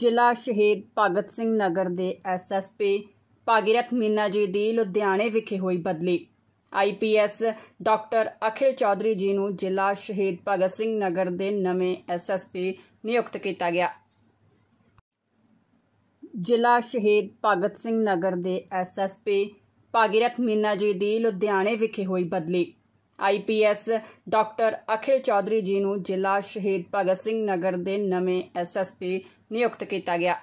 ਜ਼ਿਲ੍ਹਾ ਸ਼ਹੀਦ ਭਗਤ ਸਿੰਘ ਨਗਰ ਦੇ ਐਸਐਸਪੀ ਭਾਗੀਰਥ ਮੀਨਾ ਜੀ ਦੀ ਲੁਧਿਆਣੇ ਵਿਖੇ ਹੋਈ ਬਦਲੀ ਆਈਪੀਐਸ ਡਾਕਟਰ ਅਖਿਲ ਚੌਧਰੀ ਜੀ ਨੂੰ ਜ਼ਿਲ੍ਹਾ ਸ਼ਹੀਦ ਭਗਤ ਸਿੰਘ ਨਗਰ ਦੇ ਨਵੇਂ ਐਸਐਸਪੀ ਨਿਯੁਕਤ ਕੀਤਾ ਗਿਆ ਜ਼ਿਲ੍ਹਾ ਸ਼ਹੀਦ ਭਗਤ ਸਿੰਘ ਨਗਰ ਦੇ ਐਸਐਸਪੀ ਭਾਗੀਰਥ ਮੀਨਾ ਜੀ ਦੀ ਲੁਧਿਆਣੇ ਵਿਖੇ ਹੋਈ ਬਦਲੀ ਆਈਪੀਐਸ ਡਾਕਟਰ ਅਖਿਲ ਚੌਧਰੀ ਜੀ ਨੂੰ ਜ਼ਿਲ੍ਹਾ ਸ਼ਹੀਦ ਭਗਤ ਸਿੰਘ ਨਗਰ ਦੇ ਨਵੇਂ ਐਸਐਸਪੀ ਨਿਯੁਕਤ ਕੀਤਾ ਗਿਆ